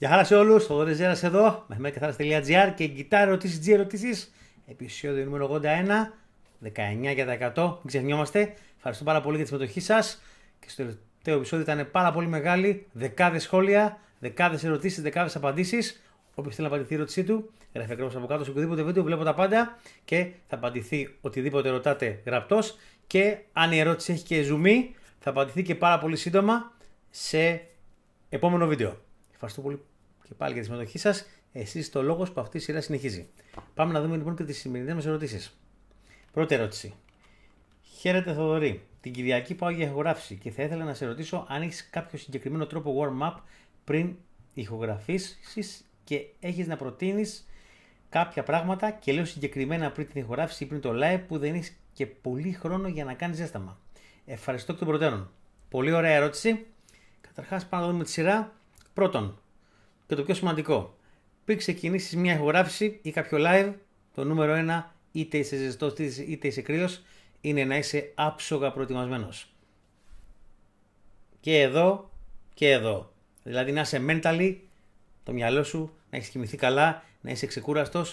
Γεια χαρά σε ο το Ζέρα εδώ, μαθημέρακαθάρας.gr και γκυτάρ ερωτήσεις, τζι ερωτήσεις, επεισόδιο νούμερο 81, 19%. για 100, Μην ξεχνιόμαστε, ευχαριστώ πάρα πολύ για τη συμμετοχή σας και στο τελευταίο επεισόδιο ήταν πάρα πολύ μεγάλη, δεκάδες σχόλια, δεκάδες ερωτήσεις, δεκάδες απαντήσεις. Όποιος θέλει να απαντηθεί η ερώτησή του, γράφει ακριβώς από κάτω σε οποιοδήποτε βίντεο. Βλέπω τα πάντα και θα απαντηθεί οτιδήποτε ρωτάτε γραπτός. Και αν η ερώτηση έχει και ζουμί, θα απαντηθεί και πάρα πολύ σύντομα σε επόμενο βίντεο. Ευχαριστώ πολύ και πάλι για τη συμμετοχή σας. Εσείς το λόγος που αυτή η σειρά συνεχίζει. Πάμε να δούμε λοιπόν και τις σημερινές μας ερωτήσεις. Πρώτη ερώτηση. Χαίρετε, Θοδωρή. Την Κυριακή πάω για ηχογράφηση και θα ήθελα να σε ρωτήσω αν έχεις κάποιο συγκεκριμένο τρόπο warm-up πριν ηχογραφήσεις και έχεις να προτείνεις κάποια πράγματα και λέω συγκεκριμένα πριν την ηχογράφηση ή πριν το live που δεν έχεις και πολύ χρόνο για να κάνεις ζέσταμα. Ευχαριστώ εκ των προτέρων. Πολύ ωραία ερώτηση. Καταρχάς, πάμε να δούμε τη σειρά. Πρώτον, και το πιο σημαντικό, πριν ξεκινήσεις μια ηχογράφηση ή κάποιο live, το νούμερο ένα, είτε είσαι ζεστός είτε είσαι κρύος, είναι να είσαι άψογα προετοιμασμένος. Και εδώ και εδώ. Δηλαδή να είσαι mentally, το μυαλό σου, να έχεις κοιμηθεί καλά, να είσαι ξεκούραστος.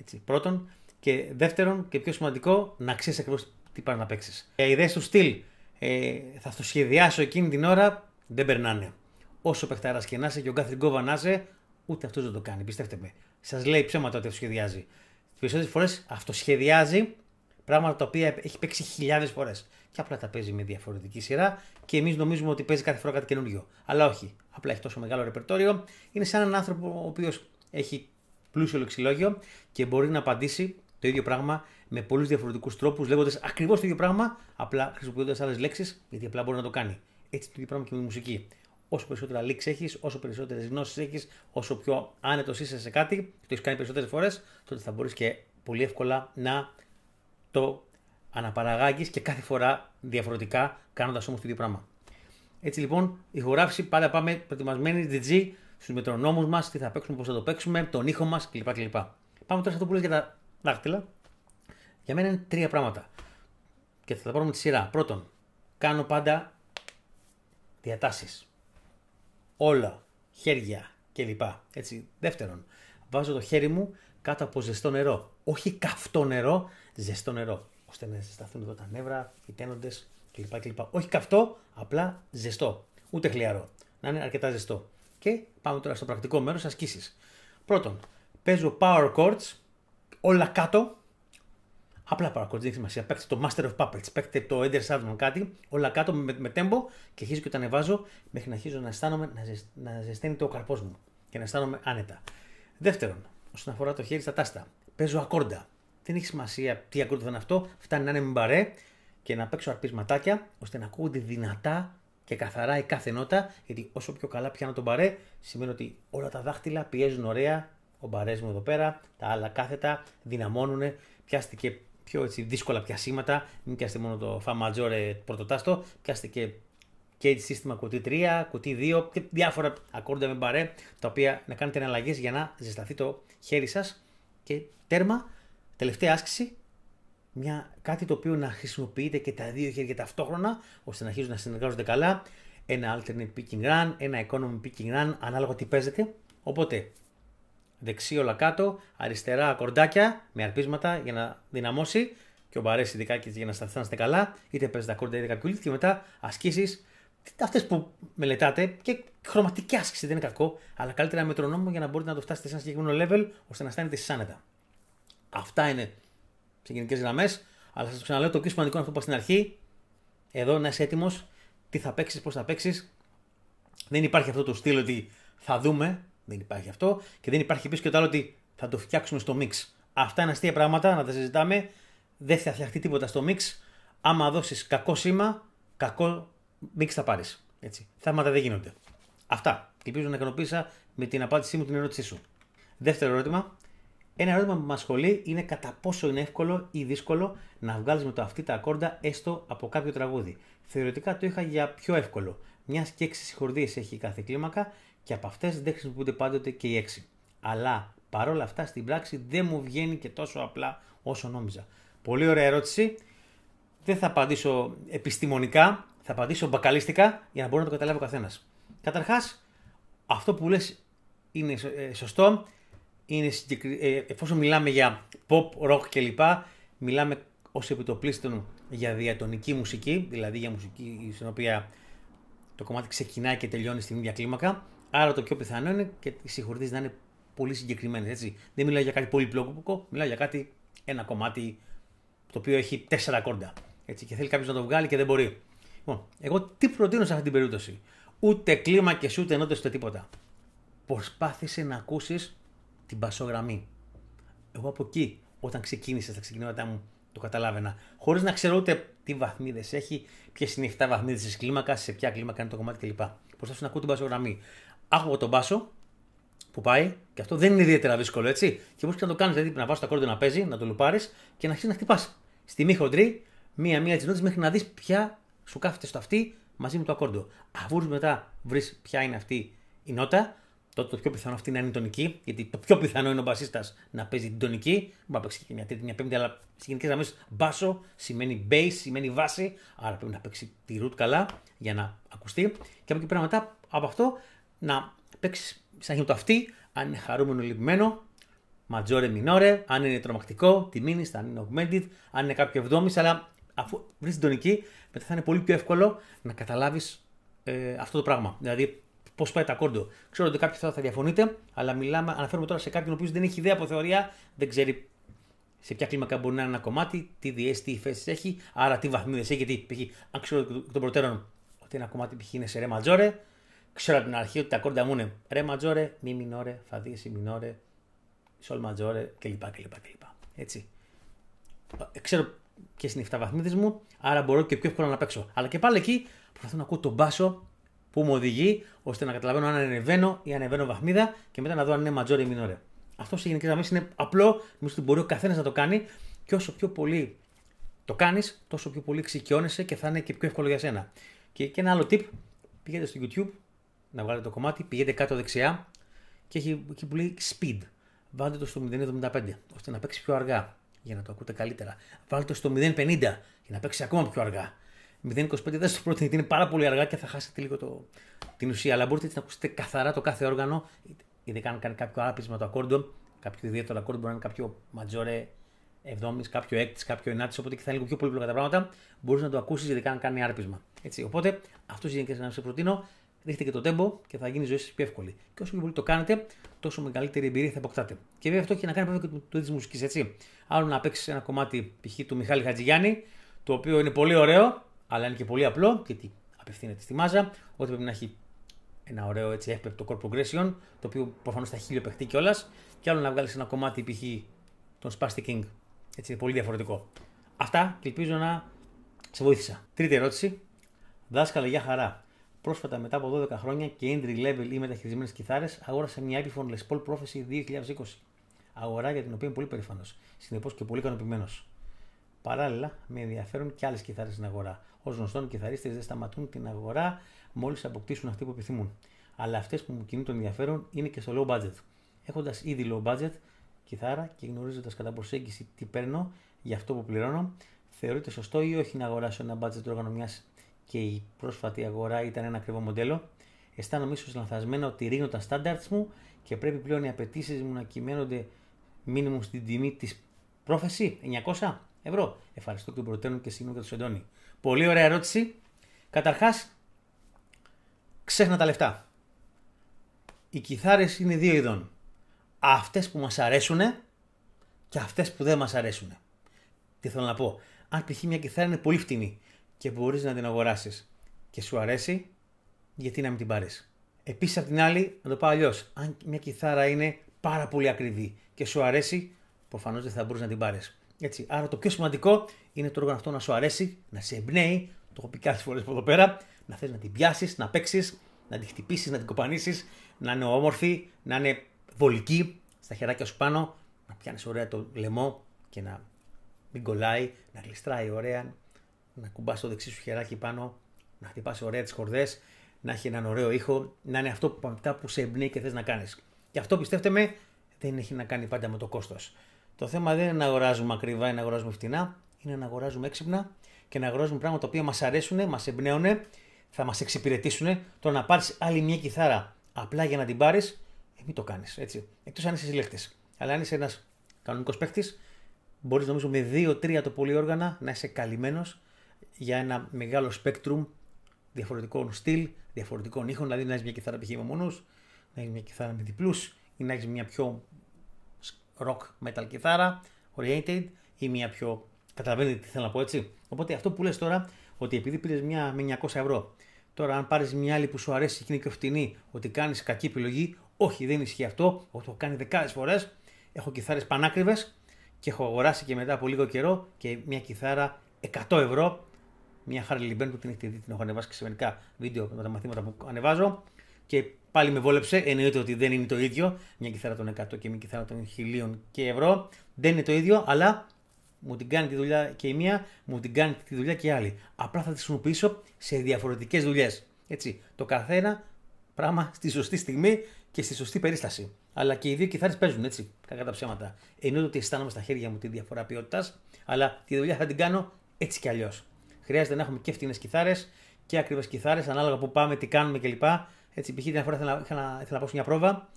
Έτσι, πρώτον. Και δεύτερον, και πιο σημαντικό, να ξέρεις ακριβώς τι πάει να παίξεις. Ε, οι ιδέες του στυλ, ε, θα το σχεδιάσω εκείνη την ώρα, δεν περνάνε όσο παιχταράς και να είσαι και ο Γκάθριν Κόβα να είσαι, ούτε αυτός δεν το κάνει. Πιστέψτε με. Σας λέει ψέματα ότι αυτοσχεδιάζει. Τις περισσότερες φορές αυτοσχεδιάζει πράγματα τα οποία έχει παίξει χιλιάδες φορές. Και απλά τα παίζει με διαφορετική σειρά και εμείς νομίζουμε ότι παίζει κάθε φορά κάτι καινούριο. Αλλά όχι. Απλά έχει τόσο μεγάλο ρεπερτόριο. Είναι σαν έναν άνθρωπο ο οποίος έχει πλούσιο λεξιλόγιο και μπορεί να απαντήσει το ίδιο πράγμα με πολλούς διαφορετικούς τρόπους, λέγοντας ακριβώς το ίδιο πράγμα, απλά χρησιμοποιώντας άλλες λέξεις, γιατί απλά μπορεί να το κάνει. Έτσι το ίδιο πράγμα και με τη μουσική όσο περισσότερα leaks έχεις, όσο περισσότερες γνώσεις έχεις, όσο πιο άνετος είσαι σε κάτι και το έχεις κάνει περισσότερες φορές, τότε θα μπορείς και πολύ εύκολα να το αναπαραγάγεις και κάθε φορά διαφορετικά, κάνοντας όμως το ίδιο πράγμα. Έτσι λοιπόν, ηχογράφηση πάντα πάμε προετοιμασμένοι DJ στους μετρονόμους μας, τι θα παίξουμε, πώς θα το παίξουμε, τον ήχο μας κλπ. κλπ. Πάμε τώρα σε αυτό που λες για τα δάχτυλα. Για μένα είναι τρία πράγματα. Και θα τα πάρουμε τη σειρά. Πρώτον, κάνω πάντα διατάσεις όλα, χέρια κλπ. Έτσι, δεύτερον, βάζω το χέρι μου κάτω από ζεστό νερό. Όχι καυτό νερό, ζεστό νερό. Ώστε να ζεσταθούν εδώ τα νεύρα, οι τένοντες κλπ, κλπ. Όχι καυτό, απλά ζεστό. Ούτε χλιαρό. Να είναι αρκετά ζεστό. Και πάμε τώρα στο πρακτικό μέρος ασκήσεις. Πρώτον, παίζω power chords όλα κάτω Απλά παρακολουθεί, δεν έχει σημασία. Παίξτε το Master of Puppets, παίξτε το Ender Sandman κάτι, όλα κάτω με, με tempo και αρχίζω και τα ανεβάζω μέχρι να αρχίζω να αισθάνομαι να, ζεσ, να ζεσταίνει το καρπός μου και να αισθάνομαι άνετα. Δεύτερον, όσον αφορά το χέρι στα τάστα, παίζω ακόρντα. Δεν έχει σημασία τι ακόρντα είναι αυτό, φτάνει να είναι μπαρέ και να παίξω αρπίσματάκια ώστε να ακούγονται δυνατά και καθαρά η κάθε νότα, γιατί όσο πιο καλά πιάνω τον μπαρέ, σημαίνει ότι όλα τα δάχτυλα πιέζουν ωραία. Ο μπαρές μου εδώ πέρα, τα άλλα κάθετα δυναμώνουν, πιάστηκε πιο έτσι, δύσκολα σήματα, Μην πιάσετε μόνο το Fa Maggiore ε, πρωτοτάστο, πιάστε και Cage System κουτί 3, κουτί 2 και διάφορα ακόρντα με μπαρέ, τα οποία να κάνετε εναλλαγές για να ζεσταθεί το χέρι σας. Και τέρμα, τελευταία άσκηση, μια, κάτι το οποίο να χρησιμοποιείτε και τα δύο χέρια ταυτόχρονα, ώστε να αρχίζουν να συνεργάζονται καλά. Ένα alternate picking run, ένα economy picking run, ανάλογα τι παίζετε. Οπότε, δεξί όλα κάτω, αριστερά κορντάκια με αρπίσματα για να δυναμώσει και ο Μπαρές ειδικά για να σταθεί να είστε καλά, είτε παίζεις τα κόρτα είτε κάποιο λίθι και μετά ασκήσεις. Αυτές που μελετάτε και χρωματική άσκηση δεν είναι κακό, αλλά καλύτερα με μετρονόμο για να μπορείτε να το φτάσετε σε ένα συγκεκριμένο level ώστε να αισθάνετε εσεί Αυτά είναι σε γενικές γραμμές, αλλά σας ξαναλέω το πιο σημαντικό είναι αυτό που είπα στην αρχή. Εδώ να είσαι έτοιμος, τι θα παίξεις, πώς θα παίξεις. Δεν υπάρχει αυτό το στυλ ότι θα δούμε, δεν υπάρχει αυτό. Και δεν υπάρχει επίσης και το άλλο ότι θα το φτιάξουμε στο mix. Αυτά είναι αστεία πράγματα, να τα συζητάμε. Δεν θα φτιαχτεί τίποτα στο mix. Άμα δώσεις κακό σήμα, κακό mix θα πάρεις. Θέματα δεν γίνονται. Αυτά. ελπίζω να ικανοποίησα με την απάντησή μου την ερώτησή σου. Δεύτερο ερώτημα. Ένα ερώτημα που μα ασχολεί είναι κατά πόσο είναι εύκολο ή δύσκολο να βγάλεις με το αυτή τα ακόρντα έστω από κάποιο τραγούδι. Θεωρητικά το είχα για πιο εύκολο, μια και έξι συγχορδίες έχει κάθε κλίμακα και από αυτές δεν χρησιμοποιούνται πάντοτε και οι έξι. Αλλά παρόλα αυτά στην πράξη δεν μου βγαίνει και τόσο απλά όσο νόμιζα. Πολύ ωραία ερώτηση. Δεν θα απαντήσω επιστημονικά, θα απαντήσω μπακαλίστικα για να μπορεί να το καταλάβει ο καθένας. Καταρχάς, αυτό που λες είναι ε, σωστό. Είναι συγκεκρι... Ε, εφόσον μιλάμε για pop, rock κλπ. Μιλάμε ως επιτοπλίστων για διατονική μουσική, δηλαδή για μουσική στην οποία το κομμάτι ξεκινάει και τελειώνει στην ίδια κλίμακα. Άρα το πιο πιθανό είναι και οι συγχωρητές να είναι πολύ συγκεκριμένες. Δεν μιλάει για κάτι πολύπλοκο, μιλάει για κάτι ένα κομμάτι το οποίο έχει τέσσερα κόρτα. Έτσι, και θέλει κάποιος να το βγάλει και δεν μπορεί. Λοιπόν, εγώ τι προτείνω σε αυτή την περίπτωση. Ούτε κλίμακε, ούτε ενότητες, ούτε τίποτα. Προσπάθησε να ακούσεις την πασογραμμή. Εγώ από εκεί, όταν ξεκίνησα τα ξεκινήματά μου, το καταλάβαινα. Χωρίς να ξέρω ούτε τι βαθμίδες έχει, ποιες είναι οι 7 βαθμίδες της κλίμακας, σε ποια κλίμακα είναι το κομμάτι κλπ. Προσπάθησε να ακούω την πασογραμμή άκουγα τον μπάσο που πάει, και αυτό δεν είναι ιδιαίτερα δύσκολο έτσι. Και μπορεί να το κάνεις, δηλαδή να πας το ακόρντιο να παίζει, να το λουπάρεις και να αρχίσεις να χτυπάς. Στη μη χοντρή, μία-μία τη νότε μέχρι να δεις ποια σου κάθεται στο αυτή μαζί με το ακόρντιο. Αφού μετά βρεις ποια είναι αυτή η νότα, τότε το πιο πιθανό αυτή να είναι η τονική, γιατί το πιο πιθανό είναι ο μπασίστας να παίζει την τονική. Μπορεί να παίξει και μια τρίτη, μια πέμπτη, αλλά στι γενικές γραμμές μπάσο σημαίνει base, σημαίνει βάση. Άρα πρέπει να παίξει τη root καλά για να ακουστεί. Και από εκεί πέρα μετά από αυτό να παίξεις σαν γύρω το αυτή, αν είναι χαρούμενο λυπημένο, ματζόρε μινόρε, αν είναι τρομακτικό, τι μείνεις, αν είναι augmented, αν είναι κάποιο εβδόμη, αλλά αφού βρεις την τονική, μετά θα είναι πολύ πιο εύκολο να καταλάβεις ε, αυτό το πράγμα. Δηλαδή, πώς πάει το ακόρντο. Ξέρω ότι κάποιοι θα διαφωνείτε, αλλά μιλάμε, αναφέρουμε τώρα σε κάποιον ο οποίος δεν έχει ιδέα από θεωρία, δεν ξέρει σε ποια κλίμακα μπορεί να είναι ένα κομμάτι, τι διέσει, τι υφέσεις έχει, άρα τι βαθμίδες έχει. Γιατί π.χ. αν ξέρω εκ των προτέρων ότι ένα κομμάτι π.χ. είναι σε ρε ματζόρε, ξέρω από την αρχή ότι τα κόρτα μου είναι ρε ματζόρε, μη μινόρε, φαδί, σι μινόρε, σολ ματζόρε κλπ. κλπ, κλπ. Έτσι. Ε, ξέρω και είναι οι 7 βαθμίδε μου, άρα μπορώ και πιο εύκολα να παίξω. Αλλά και πάλι εκεί προσπαθώ να ακούω τον μπάσο που μου οδηγεί, ώστε να καταλαβαίνω αν ανεβαίνω ή ανεβαίνω βαθμίδα και μετά να δω αν είναι ματζόρε ή μινόρε. Αυτός σε γενικές γραμμές είναι απλό, νομίζω ότι μπορεί ο καθένας να το κάνει και όσο πιο πολύ το κάνεις, τόσο πιο πολύ εξοικειώνεσαι και θα είναι και πιο εύκολο για σένα. Και, και ένα άλλο tip, πήγαινε στο YouTube, να βγάλετε το κομμάτι, πηγαίνετε κάτω δεξιά και έχει εκεί που λέει speed. Βάλτε το στο 0.75 ώστε να παίξει πιο αργά για να το ακούτε καλύτερα. Βάλτε το στο 0.50 για να παίξει ακόμα πιο αργά. 0.25 δεν σου προτείνει γιατί είναι πάρα πολύ αργά και θα χάσετε λίγο το, την ουσία. Αλλά μπορείτε να ακούσετε καθαρά το κάθε όργανο, ειδικά αν κάνει κάποιο άπισμα το ακόρντο, κάποιο ιδιαίτερο ακόρντο, μπορεί να είναι κάποιο ματζόρε καποιο κάποιο κάποιο οπότε και θα είναι λίγο πιο πολύπλοκα τα πράγματα. Μπορείς να το ακούσεις ειδικά κάνει άρπισμα. Έτσι, οπότε αυτός είναι να σα προτείνω δείχτε και το τέμπο και θα γίνει η ζωή σας πιο εύκολη. Και όσο πιο πολύ το κάνετε, τόσο μεγαλύτερη εμπειρία θα αποκτάτε. Και βέβαια αυτό έχει να κάνει βέβαια και με το είδο μουσικής, έτσι. Άλλο να παίξει ένα κομμάτι π.χ. του Μιχάλη Χατζηγιάννη, το οποίο είναι πολύ ωραίο, αλλά είναι και πολύ απλό, γιατί απευθύνεται στη μάζα, ότι πρέπει να έχει ένα ωραίο έτσι εύπεπτο chord progression, το οποίο προφανώς θα χίλιο παιχτεί κιόλας, και άλλο να βγάλεις ένα κομμάτι π.χ. τον Spastic King. Έτσι είναι πολύ διαφορετικό. Αυτά και ελπίζω να σε βοήθησα. Τρίτη ερώτηση. Δάσκαλε, για χαρά. Πρόσφατα, μετά από 12 χρόνια και entry level ή μεταχειρισμένες κιθάρες, αγόρασα μια iPhone Les Paul Prophecy 2020. Αγορά για την οποία είμαι πολύ περήφανος. Συνεπώς και πολύ ικανοποιημένος. Παράλληλα, με ενδιαφέρουν και άλλες κιθάρες στην αγορά. Ως γνωστόν, οι κιθαρίστες δεν σταματούν την αγορά μόλις αποκτήσουν αυτή που επιθυμούν. Αλλά αυτές που μου κινούν το ενδιαφέρον είναι και στο low budget. Έχοντας ήδη low budget κιθάρα και γνωρίζοντας κατά προσέγγιση τι παίρνω για αυτό που πληρώνω, θεωρείται σωστό ή όχι να αγοράσω ένα budget όργανο μια και η πρόσφατη αγορά ήταν ένα ακριβό μοντέλο. Αισθάνομαι ίσως λανθασμένα ότι ρίχνω τα standards μου και πρέπει πλέον οι απαιτήσεις μου να κυμαίνονται μήνυμου στην τιμή της πρόθεση 900 ευρώ. Ευχαριστώ και τον Πρωτένο και συγγνώμη για το Σεντόνι. Πολύ ωραία ερώτηση. Καταρχάς, ξέχνα τα λεφτά. Οι κιθάρες είναι δύο ειδών. Αυτές που μας αρέσουν και αυτές που δεν μας αρέσουν. Τι θέλω να πω. Αν π.χ. μια κιθάρα είναι πολύ φτηνή και μπορείς να την αγοράσεις και σου αρέσει, γιατί να μην την πάρεις. Επίσης, απ' την άλλη, να το πάω αλλιώς. Αν μια κιθάρα είναι πάρα πολύ ακριβή και σου αρέσει, προφανώς δεν θα μπορείς να την πάρεις. Έτσι. Άρα το πιο σημαντικό είναι το όργανο αυτό να σου αρέσει, να σε εμπνέει. Το έχω πει κάθε φορές από εδώ πέρα. Να θες να την πιάσεις, να παίξεις, να την χτυπήσεις, να την κοπανίσεις, να είναι όμορφη, να είναι βολική στα χεράκια σου πάνω, να πιάνεις ωραία το λαιμό και να μην κολλάει, να γλιστράει ωραία, να κουμπάς το δεξί σου χεράκι πάνω, να χτυπάς ωραία τις χορδές, να έχει έναν ωραίο ήχο, να είναι αυτό που, που σε εμπνέει και θες να κάνεις. Και αυτό πιστεύτε με δεν έχει να κάνει πάντα με το κόστος. Το θέμα δεν είναι να αγοράζουμε ακριβά ή να αγοράζουμε φτηνά, είναι να αγοράζουμε έξυπνα και να αγοράζουμε πράγματα τα οποία μας αρέσουν, μα εμπνέουν, θα μας εξυπηρετήσουν. Το να πάρεις άλλη μια κιθάρα απλά για να την πάρεις, ε, μην το κάνεις. Εκτός αν είσαι συλλέκτης. Αλλά αν είσαι ένας κανονικός παίχτη, μπορείς νομίζω με 2-3 το πολύ όργανα να είσαι καλυμμένος για ένα μεγάλο spectrum διαφορετικών στυλ, διαφορετικών ήχων. Δηλαδή να έχεις μια κιθάρα π.χ. μόνο, να έχεις μια κιθάρα με διπλού ή να έχεις μια πιο rock metal κιθάρα oriented ή μια πιο. Καταλαβαίνετε τι θέλω να πω έτσι. Οπότε αυτό που λες τώρα, ότι επειδή πήρες μια με 900 ευρώ, τώρα αν πάρεις μια άλλη που σου αρέσει και είναι και φτηνή, ότι κάνεις κακή επιλογή, όχι δεν ισχύει αυτό, το έχω κάνει δεκάδες φορές. Έχω κιθάρες πανάκριβες και έχω αγοράσει και μετά από λίγο καιρό και μια κιθάρα 100 ευρώ μια χάρη λιμπέν που την έχετε δει, την έχω ανεβάσει και σε μερικά βίντεο με τα μαθήματα που ανεβάζω. Και πάλι με βόλεψε. Εννοείται ότι δεν είναι το ίδιο. Μια κιθάρα των 100 και μια κιθάρα των 1000 και ευρώ. Δεν είναι το ίδιο, αλλά μου την κάνει τη δουλειά και η μία, μου την κάνει τη δουλειά και η άλλη. Απλά θα τη χρησιμοποιήσω σε διαφορετικές δουλειές. Έτσι. Το καθένα πράγμα στη σωστή στιγμή και στη σωστή περίσταση. Αλλά και οι δύο κιθάρες παίζουν έτσι, κακά τα ψέματα. Εννοείται ότι αισθάνομαι στα χέρια μου τη διαφορά ποιότητας, αλλά τη δουλειά θα την κάνω έτσι κι αλλιώς χρειάζεται να έχουμε και φτηνές κιθάρες και ακριβές κιθάρες ανάλογα που πάμε, τι κάνουμε κλπ. Έτσι, π.χ. την φορά, ήθελα, να πάω σε μια πρόβα,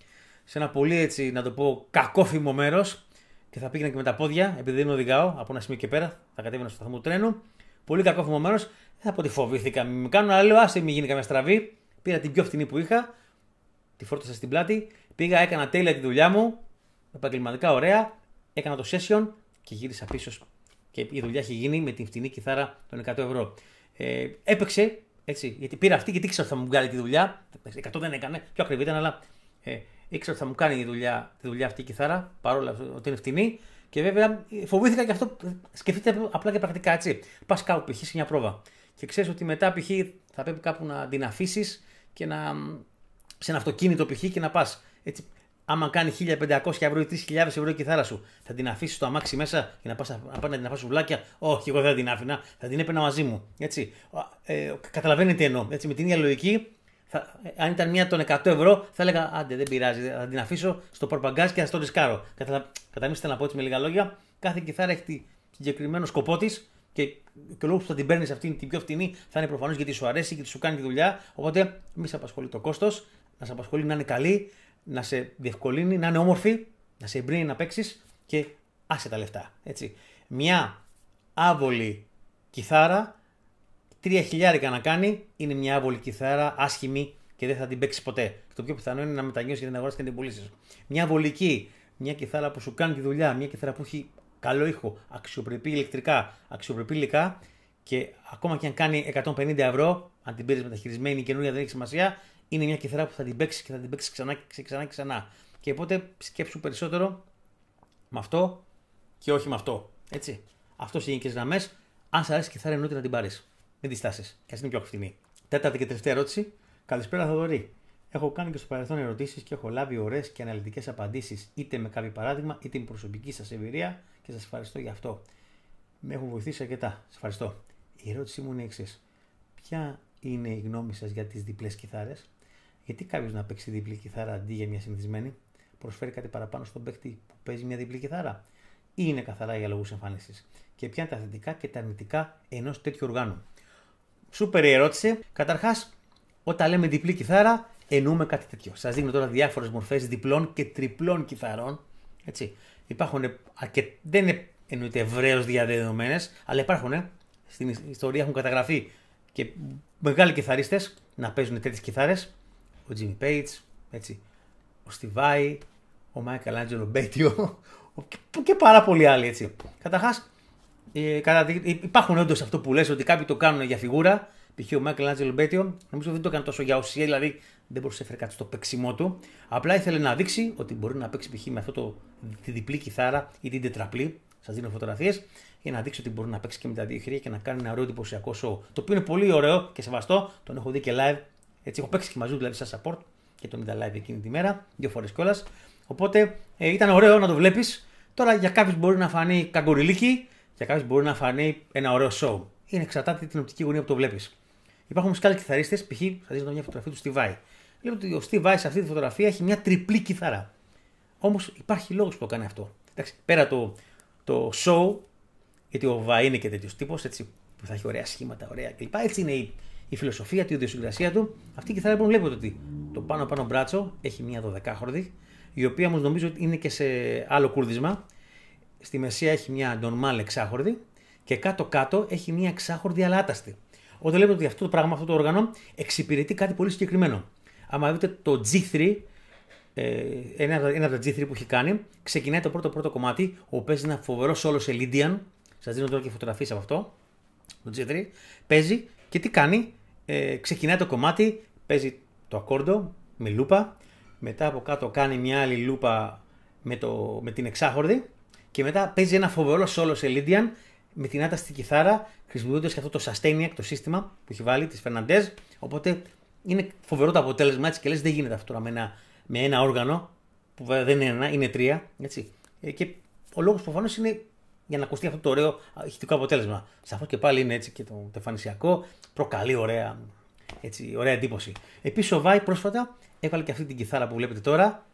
σε ένα πολύ έτσι, να το πω, κακόφημο μέρος και θα πήγαινα και με τα πόδια, επειδή δεν οδηγάω από ένα σημείο και πέρα, θα κατέβαινα στο σταθμό του τρένου. Πολύ κακόφημο μέρος, δεν θα πω ότι φοβήθηκα, μην με κάνουν, αλλά λέω, άσε, μην γίνει καμία στραβή. Πήρα την πιο φτηνή που είχα, τη φόρτωσα στην πλάτη, πήγα, έκανα τέλεια τη δουλειά μου, επαγγελματικά ωραία, έκανα το session και γύρισα πίσω και η δουλειά έχει γίνει με την φτηνή κιθάρα των 100 ευρώ. Ε, έπαιξε, έτσι, γιατί πήρα αυτή γιατί ήξερα ότι θα μου κάνει τη δουλειά. 100 δεν έκανε, πιο ακριβή ήταν, αλλά ε, ήξερα ότι θα μου κάνει τη δουλειά, αυτή η κιθάρα, παρόλα ότι είναι φτηνή. Και βέβαια ε, φοβήθηκα και αυτό, ε, σκεφτείτε απλά και πρακτικά έτσι. Πας κάπου π.χ. σε μια πρόβα και ξέρεις ότι μετά π.χ. θα πρέπει κάπου να την αφήσεις και να σε ένα αυτοκίνητο π.χ. και να πας άμα κάνει 1500 ευρώ ή 3000 ευρώ η κιθάρα σου, θα την αφήσεις στο αμάξι μέσα για να πας να, πας να την αφήσει σουβλάκια. Όχι, εγώ δεν θα την άφηνα, θα την έπαινα μαζί μου. Έτσι. Ε, καταλαβαίνετε εννοώ. Έτσι, με την ίδια λογική, θα, ε, αν ήταν μία των 100 ευρώ, θα έλεγα άντε, δεν πειράζει, θα την αφήσω στο πορπαγκάζ και θα στο ρισκάρω. Καταλαβαίνετε Καταμίστε να πω έτσι με λίγα λόγια, κάθε κιθάρα έχει συγκεκριμένο σκοπό της και, και ο λόγος που θα την παίρνεις αυτή την πιο φτηνή θα είναι προφανώς γιατί σου αρέσει, γιατί σου κάνει τη δουλειά. Οπότε μη σε απασχολεί το κόστος, να σε απασχολεί να είναι καλή, να σε διευκολύνει, να είναι όμορφη, να σε εμπνέει να παίξεις και άσε τα λεφτά. Έτσι. Μια άβολη κιθάρα, τρία χιλιάρικα να κάνει, είναι μια άβολη κιθάρα, άσχημη και δεν θα την παίξεις ποτέ. το πιο πιθανό είναι να μετανιώσεις και την αγορά και να την πουλήσεις. Μια βολική, μια κιθάρα που σου κάνει τη δουλειά, μια κιθάρα που έχει καλό ήχο, αξιοπρεπή ηλεκτρικά, αξιοπρεπή υλικά και ακόμα και αν κάνει 150 ευρώ, αν την πήρε μεταχειρισμένη καινούργια δεν έχει σημασία, είναι μια κιθαρά που θα την παίξεις και θα την παίξεις ξανά και ξανά και ξανά. Και οπότε σκέψου περισσότερο με αυτό και όχι με αυτό. Έτσι. Αυτός είναι γενικές γραμμές. Αν σε αρέσει και θα εννοείται να την πάρεις. Μην διστάσει. Και ας είναι πιο φθηνή. Τέταρτη και τελευταία ερώτηση. Καλησπέρα, Θοδωρή. Έχω κάνει και στο παρελθόν ερωτήσεις και έχω λάβει ωραίες και αναλυτικές απαντήσεις, είτε με κάποιο παράδειγμα, είτε με προσωπική σας εμπειρία και σας ευχαριστώ γι' αυτό. Με έχουν βοηθήσει αρκετά. Σας ευχαριστώ. Η ερώτησή μου είναι η εξής. Ποια είναι η γνώμη σας για τις διπλές κιθάρες γιατί κάποιος να παίξει διπλή κιθάρα αντί για μια συνηθισμένη, προσφέρει κάτι παραπάνω στον παίχτη που παίζει μια διπλή κιθάρα, ή είναι καθαρά για λόγους εμφάνισης. Και ποια είναι τα θετικά και τα αρνητικά ενός τέτοιου οργάνου. Σούπερ η ερώτηση. Καταρχάς, όταν λέμε διπλή κιθάρα, εννοούμε κάτι τέτοιο. Σας δείχνω τώρα διάφορες μορφές διπλών και τριπλών κιθαρών. Έτσι. Υπάρχουν αρκε... δεν είναι εννοείται ευρέω διαδεδομένες, αλλά υπάρχουν. Ε. Στην ιστορία έχουν καταγραφεί και μεγάλοι κιθαρίστες να παίζουν τέτοιες κιθάρες ο Jim Page, έτσι, ο Στιβάη, ο Μάικλ Άντζελο Μπέτιο και, πάρα πολλοί άλλοι. Έτσι. Καταρχάς, ε, υπάρχουν όντως αυτό που λες ότι κάποιοι το κάνουν για φιγούρα. Π.χ. ο Μάικλ Άντζελο Μπέτιο, νομίζω δεν το έκανε τόσο για ουσία, δηλαδή δεν μπορούσε να κάτι στο παίξιμό του. Απλά ήθελε να δείξει ότι μπορεί να παίξει π.χ. με αυτό το, τη διπλή κιθάρα ή την τετραπλή. Σας δίνω φωτογραφίες για να δείξει ότι μπορεί να παίξει και με τα δύο χέρια και να κάνει ένα ωραίο εντυπωσιακό σοου. Το οποίο είναι πολύ ωραίο και σεβαστό, τον έχω δει και live έτσι, έχω παίξει και μαζί δηλαδή σαν support και το live εκείνη τη μέρα, δύο φορές κιόλας. Οπότε ε, ήταν ωραίο να το βλέπεις. Τώρα για κάποιους μπορεί να φανεί καγκουριλίκι, για κάποιους μπορεί να φανεί ένα ωραίο show. Είναι εξαρτάται την οπτική γωνία που το βλέπεις. Υπάρχουν όμως και άλλοι π.χ. θα δείτε μια φωτογραφία του Στιβάη. Λέω ότι ο Στιβάη σε αυτή τη φωτογραφία έχει μια τριπλή κιθαρά. Όμως υπάρχει λόγος που το κάνει αυτό. Εντάξει, πέρα το, το show, γιατί ο Βα είναι και τέτοιος τύπος, έτσι που θα έχει ωραία σχήματα, ωραία κλπ. Έτσι είναι η, η φιλοσοφία του, η ιδιοσυγκρασία του. Αυτή και κιθάρα λοιπόν βλέπετε ότι το πάνω πάνω μπράτσο έχει δωδεκάχορδη η οποία όμως νομίζω ότι είναι και σε άλλο κούρδισμα. Στη μεσία έχει μία normal εξάχορδη και κάτω κάτω έχει μία εξάχορδη αλάταστη. Όταν βλέπετε ότι αυτό το πράγμα, αυτό το όργανο εξυπηρετεί κάτι πολύ συγκεκριμένο. Αν δείτε το G3, ε, ένα, από τα G3 που έχει κάνει, ξεκινάει το πρώτο πρώτο κομμάτι, Ο παίζει ένα φοβερό όλο σε Lydian. Σας δίνω τώρα και φωτογραφίες από αυτό. Το G3 παίζει και τι κάνει, ε, ξεκινάει το κομμάτι, παίζει το ακόρντο με λούπα, μετά από κάτω κάνει μια άλλη λούπα με, το, με την εξάχορδη και μετά παίζει ένα φοβερό σόλο σε Lydian με την άταστη κιθάρα χρησιμοποιώντας και αυτό το Sustainiac, το σύστημα που έχει βάλει της Fernandez. Οπότε είναι φοβερό το αποτέλεσμα έτσι και λες Δεν γίνεται αυτό με ένα, με όργανο που δεν είναι ένα, είναι τρία. Έτσι. Ε, και ο λόγος προφανώς είναι για να ακουστεί αυτό το ωραίο ηχητικό αποτέλεσμα. Σαφώς και πάλι είναι έτσι και το, το προκαλεί ωραία, έτσι, ωραία εντύπωση. Επίσης ο Βάη πρόσφατα έβαλε και αυτή την κιθάρα που βλέπετε τώρα,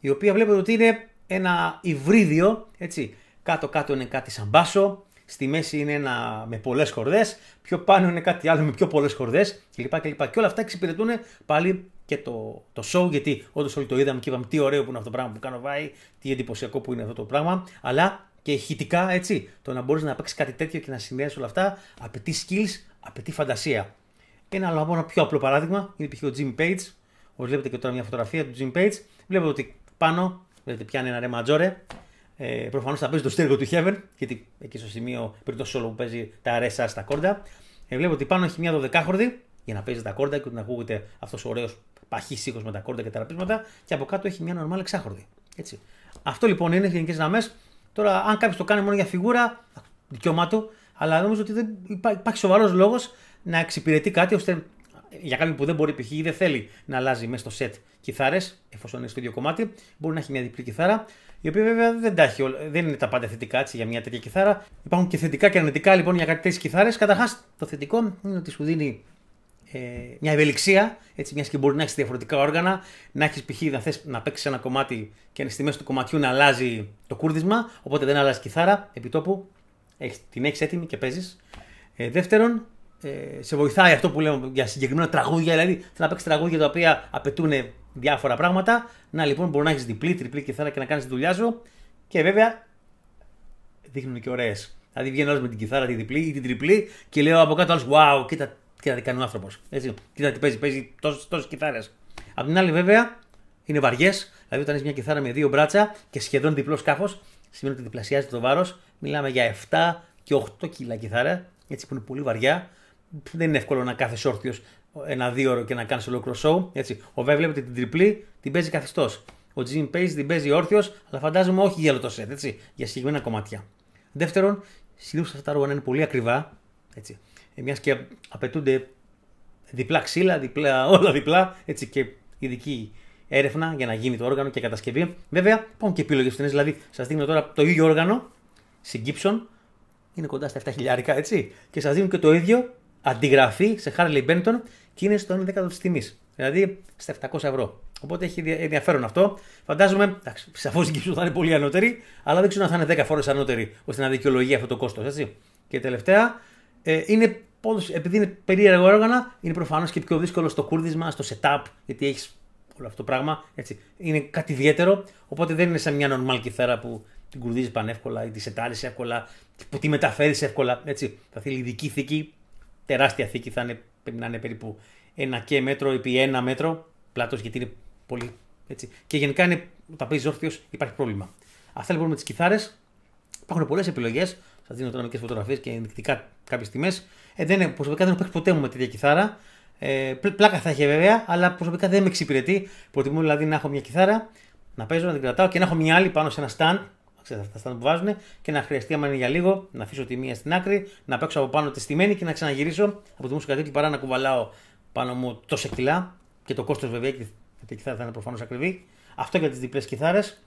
η οποία βλέπετε ότι είναι ένα υβρίδιο, έτσι. Κάτω-κάτω είναι κάτι σαν μπάσο, στη μέση είναι ένα με πολλές χορδές, πιο πάνω είναι κάτι άλλο με πιο πολλές χορδές κλπ. κλπ. Και όλα αυτά εξυπηρετούν πάλι και το, το show, γιατί όντως όλοι το είδαμε και είπαμε τι ωραίο που είναι αυτό το πράγμα που κάνω, Βάη, τι εντυπωσιακό που είναι αυτό το πράγμα, αλλά και ηχητικά, έτσι. Το να μπορείς να παίξεις κάτι τέτοιο και να συνδυάσει όλα αυτά απαιτεί skills, απαιτεί φαντασία. Ένα άλλο ένα πιο απλό παράδειγμα είναι π.χ. ο Jim Page. Όπως βλέπετε και τώρα μια φωτογραφία του Jim Page. Βλέπετε ότι πάνω βλέπετε, πιάνει ένα ρε ματζόρε. Ε, Προφανώς θα παίζει το στέργο του Heaven, γιατί εκεί στο σημείο πριν το solo που παίζει τα RSA στα κόρτα. Ε, βλέπω ότι πάνω έχει μια 12 χορδη για να παίζει τα κόρτα και να ακούγεται αυτός ο ωραίος παχύ ήχο με τα κόρτα και τα ραπίσματα. Και από κάτω έχει μια normal εξάχορδη. Έτσι. Αυτό λοιπόν είναι γενικές γραμμές Τώρα, αν κάποιος το κάνει μόνο για φιγούρα, δικαίωμά του, αλλά νομίζω ότι δεν υπά, υπάρχει σοβαρός λόγος να εξυπηρετεί κάτι ώστε για κάποιον που δεν μπορεί π.χ. ή δεν θέλει να αλλάζει μέσα στο σετ κιθάρες, εφόσον είναι στο ίδιο κομμάτι, μπορεί να έχει μια διπλή κιθάρα, η οποία βέβαια δεν, δεν είναι τα πάντα θετικά έτσι, για μια τέτοια κιθάρα. Υπάρχουν και θετικά και αρνητικά λοιπόν για κάτι τέτοιες κιθάρες. Καταρχάς, το θετικό είναι ότι σου δίνει ε, μια ευελιξία, έτσι, μιας και μπορεί να έχεις διαφορετικά όργανα, να έχεις π.χ. να, θες, να παίξεις ένα κομμάτι και στη μέση του κομματιού να αλλάζει το κούρδισμα, οπότε δεν αλλάζει κιθάρα επί τόπου, έχεις, την έχεις έτοιμη και παίζεις. Ε, δεύτερον, ε, σε βοηθάει αυτό που λέμε για συγκεκριμένα τραγούδια, δηλαδή θέλω να παίξεις τραγούδια τα οποία απαιτούν διάφορα πράγματα. Να λοιπόν μπορεί να έχεις διπλή, τριπλή κιθάρα και να κάνεις τη δουλειά σου. Και βέβαια δείχνουν και ωραίες. Δηλαδή βγαίνει άλλος με την κιθάρα τη διπλή ή την τριπλή και λέω από κάτω άλλος, wow, κοίτα Κοίτα τι κάνει ο άνθρωπος. Κοίτα τι παίζει, παίζει τόσες κιθάρες. Απ' την άλλη, βέβαια, είναι βαριές. Δηλαδή, όταν έχεις μια κιθάρα με δύο μπράτσα και σχεδόν διπλός σκάφος, σημαίνει ότι διπλασιάζει το βάρος. Μιλάμε για 7 και 8 κιλά κιθάρα, έτσι που είναι πολύ βαριά. Δεν είναι εύκολο να κάθε όρθιο ένα-δύο ώρο και να κάνεις ολόκληρο σοου. Έτσι. Ο βέβαια βλέπετε την τριπλή, την παίζει καθιστό. Ο Τζιμ Πέις την παίζει όρθιος, αλλά φαντάζομαι όχι για το σετ, έτσι, για συγκεκριμένα κομμάτια. Δεύτερον, συνήθως αυτά τα ρούχα είναι πολύ ακριβά. Έτσι. Ε, μιας και απαιτούνται διπλά ξύλα, διπλά, όλα διπλά, έτσι και ειδική έρευνα για να γίνει το όργανο και κατασκευή. Βέβαια, υπάρχουν και επιλογές ταινίε, δηλαδή σας δίνω τώρα το ίδιο όργανο, συγκύψον, είναι κοντά στα 7 χιλιάρικα, έτσι, και σας δίνουν και το ίδιο αντιγραφή σε Harley Benton και είναι στο 1 ο της τιμής. Δηλαδή στα 700 ευρώ. Οπότε έχει ενδιαφέρον αυτό. Φαντάζομαι, εντάξει, σαφώς η θα είναι πολύ ανώτερη, αλλά δεν ξέρω αν θα είναι 10 φορέ ανώτερη ώστε να δικαιολογεί αυτό το κόστος. Και τελευταία, ε, είναι Όντω, επειδή είναι περίεργο όργανα, είναι προφανώς και πιο δύσκολο στο κούρδισμα, στο setup, γιατί έχεις όλο αυτό το πράγμα. Έτσι. Είναι κάτι ιδιαίτερο, οπότε δεν είναι σαν μια normal κιθάρα που την κουρδίζεις πανεύκολα ή τη σετάρεις εύκολα, που τη μεταφέρεις εύκολα. Έτσι. Θα θέλει ειδική θήκη, τεράστια θήκη θα είναι, πρέπει να είναι περίπου ένα και μέτρο επί ένα μέτρο πλάτος, γιατί είναι πολύ. Έτσι. Και γενικά είναι, όταν παίζεις όρθιος υπάρχει πρόβλημα. Αυτά λοιπόν με τις κιθάρες. Υπάρχουν πολλές επιλογές. Σα δίνω τώρα μερικές φωτογραφίες και ενδεικτικά κάποιες τιμές. Ε, δεν, προσωπικά δεν έχω παίξει ποτέ μου με τέτοια κιθάρα. Ε, πλάκα θα είχε βέβαια, αλλά προσωπικά δεν με εξυπηρετεί. Προτιμώ δηλαδή να έχω μια κιθάρα, να παίζω, να την κρατάω και να έχω μια άλλη πάνω σε ένα stand. Ξέρετε, αυτά τα stand που βάζουν και να χρειαστεί, άμα είναι για λίγο, να αφήσω τη μία στην άκρη, να παίξω από πάνω τη στημένη και να ξαναγυρίσω από τη μουσική παρά να κουβαλάω πάνω μου τόσα κιλά και το κόστος βέβαια και η κιθάρα θα είναι προφανώς ακριβή. Αυτό για τις διπλές κιθάρες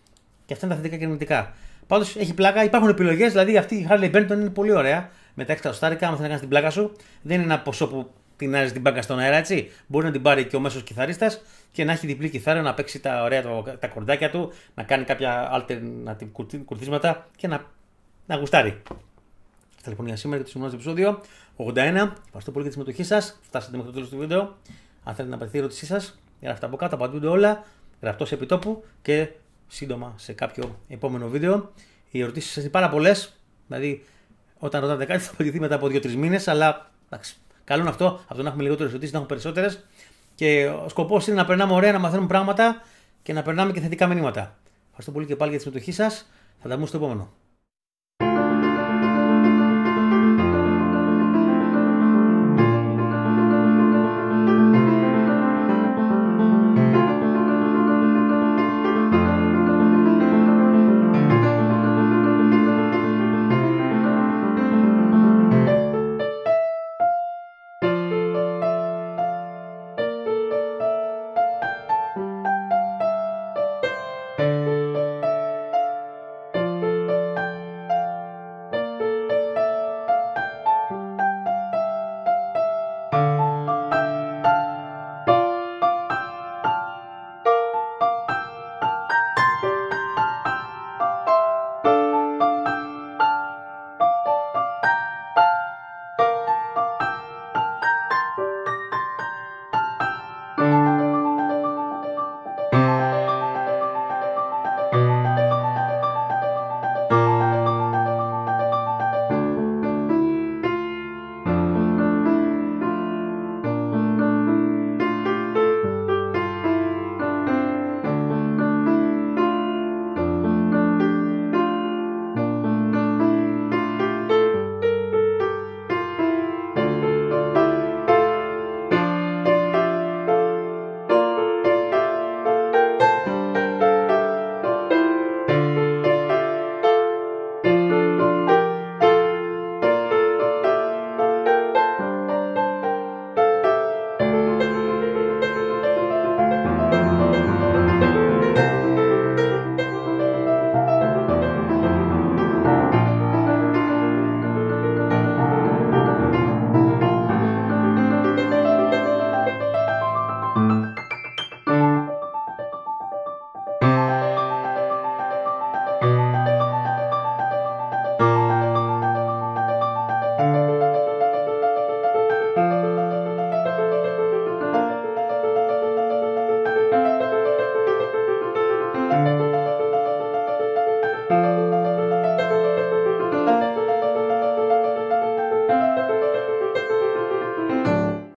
και αυτά είναι τα θετικά και αρνητικά. Πάντως έχει πλάκα, υπάρχουν επιλογές. Δηλαδή αυτή η Harley Benton είναι πολύ ωραία. Με τα έξτρα στάρικα, άμα θέλει να κάνεις την πλάκα σου, δεν είναι ένα ποσό που την άρεσε την μπάκα στον αέρα, έτσι. Μπορεί να την πάρει και ο μέσος κυθαρίστα και να έχει διπλή κιθάρα, να παίξει τα ωραία τα κορδάκια του, να κάνει κάποια alternative κουρτίσματα και να, να γουστάρει. Αυτά λοιπόν για σήμερα και το σημερινό επεισόδιο 81. Ευχαριστώ πολύ για τη συμμετοχή σας. Φτάσατε μέχρι το τέλος του βίντεο. Αν θέλετε να απαντηθεί η ερώτησή σας, γράφτε από κάτω, απαντούνται όλα. Γραπτός επιτόπου και σύντομα σε κάποιο επόμενο βίντεο. Οι ερωτήσεις σας είναι πάρα πολλές. Δηλαδή, όταν ρωτάτε κάτι θα απαντηθεί μετά από 2-3 μήνες, αλλά εντάξει. Καλό είναι αυτό, Αυτό να έχουμε λιγότερες ερωτήσεις, να έχουμε περισσότερες. Και ο σκοπός είναι να περνάμε ωραία, να μαθαίνουμε πράγματα και να περνάμε και θετικά μηνύματα. Ευχαριστώ πολύ και πάλι για τη συμμετοχή σας. Θα τα πούμε στο επόμενο.